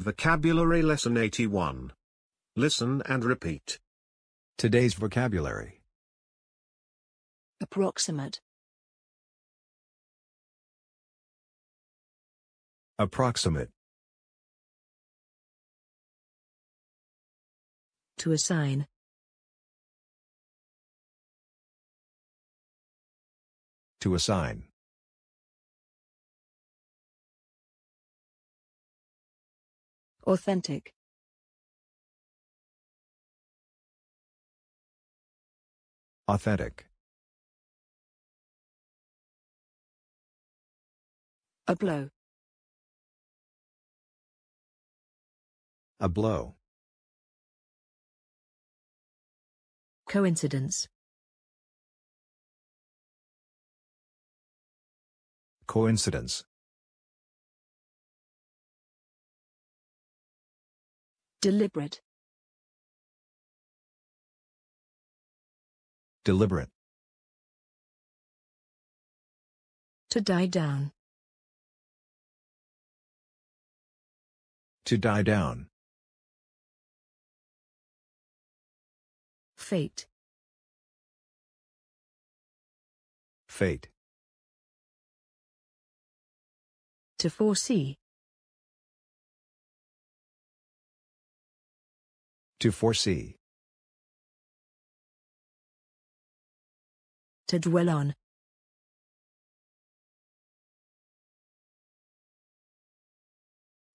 Vocabulary Lesson 81. Listen and repeat. Today's vocabulary. Approximate. Approximate. To assign. To assign. Authentic. Authentic. A blow. A blow. Coincidence. Coincidence. Deliberate. Deliberate. To die down. To die down. Fate. Fate. To foresee. To foresee. To dwell on.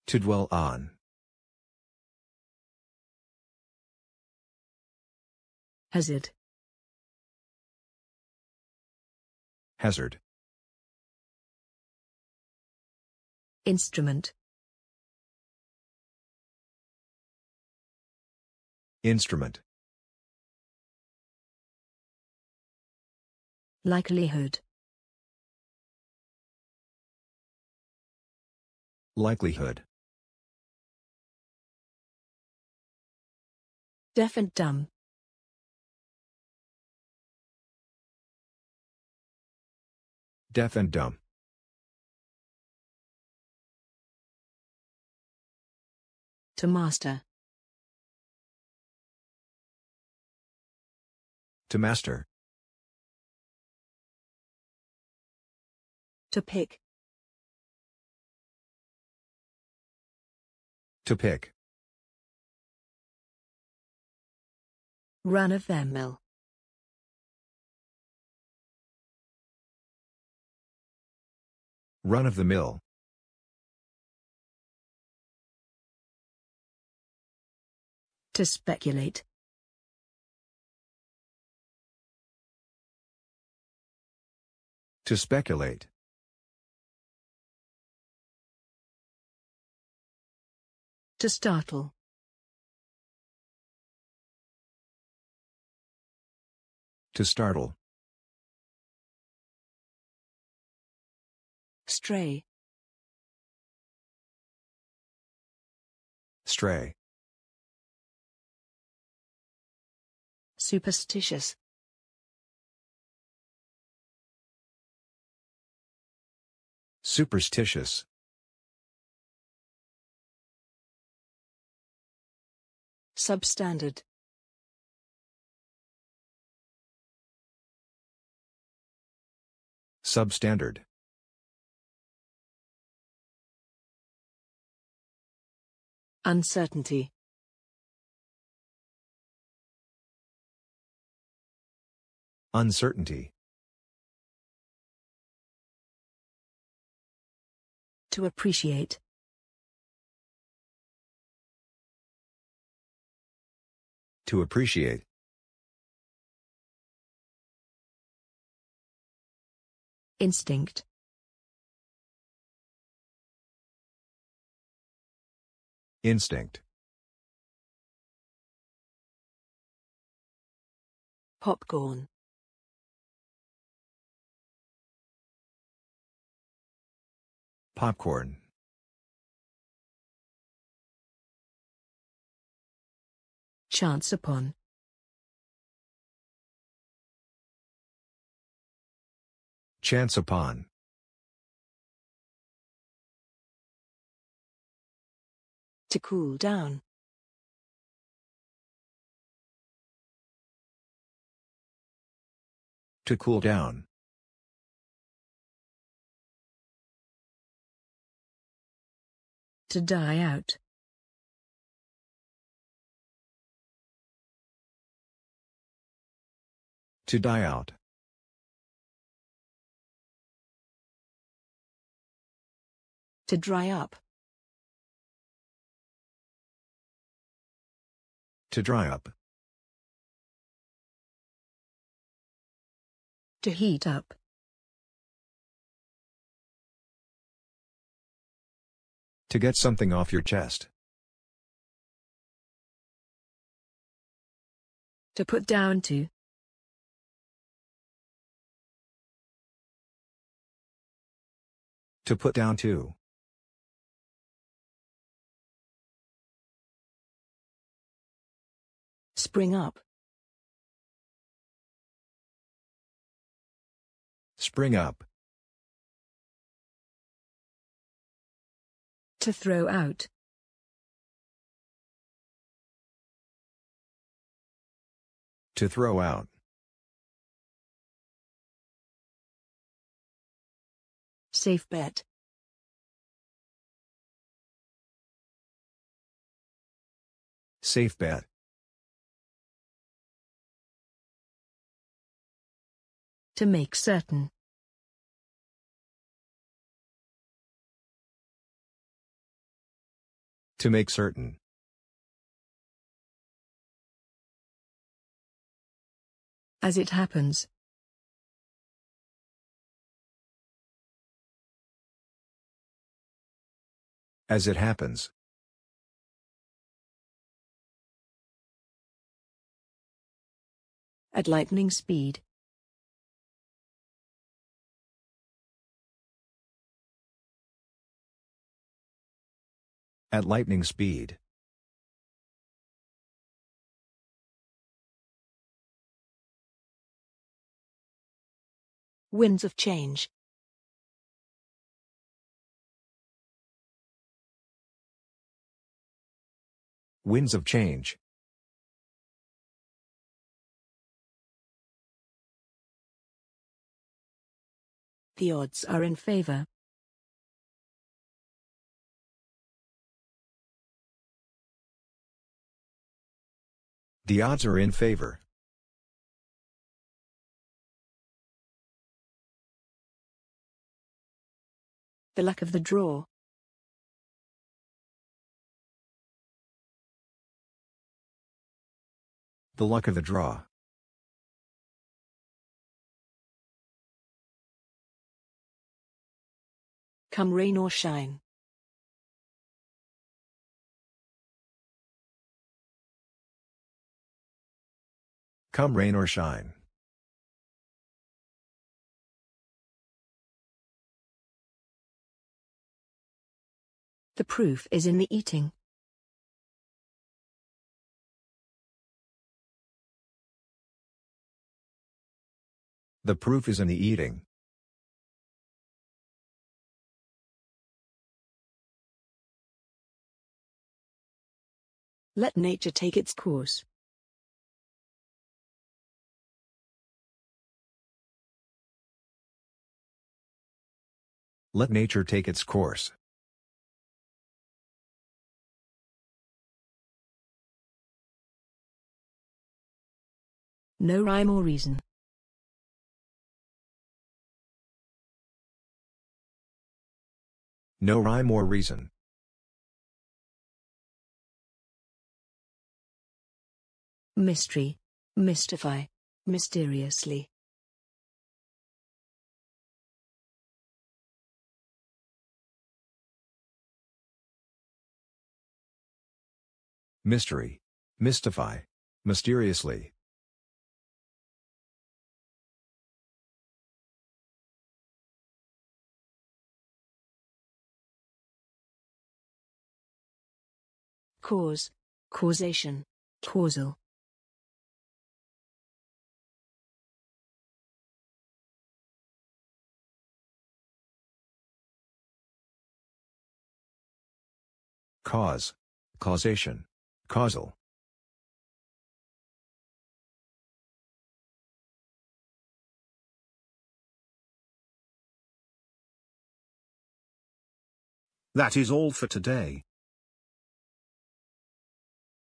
To dwell on. Hazard. Hazard. Instrument. Instrument. Likelihood. Likelihood. Deaf and dumb. Deaf and dumb. To master. To master. To pick. To pick. Run of the mill. Run of the mill. To speculate. To speculate. To startle. To startle. Stray. Stray. Superstitious. Superstitious Substandard Substandard Uncertainty Uncertainty to appreciate. To appreciate. Instinct. Instinct. Popcorn. Popcorn Chance upon Chance upon To cool down. To cool down. to die out. To die out. To dry up. To dry up. To heat up. To get something off your chest. To put down to. To put down to. Spring up. Spring up. To throw out. To throw out. Safe bet. Safe bet. To make certain. To make certain. As it happens. As it happens. At lightning speed. At lightning speed. Winds of change. Winds of change. The odds are in favor. The odds are in favor. The luck of the draw. The luck of the draw. Come rain or shine. Come rain or shine. The proof is in the eating. The proof is in the eating. Let nature take its course. Let nature take its course. No rhyme or reason. No rhyme or reason. Mystery. Mystify. Mysteriously. Mystery. Mystify. Mysteriously. Cause. Causation. Causal. Cause. Causation. Causal That is all for today.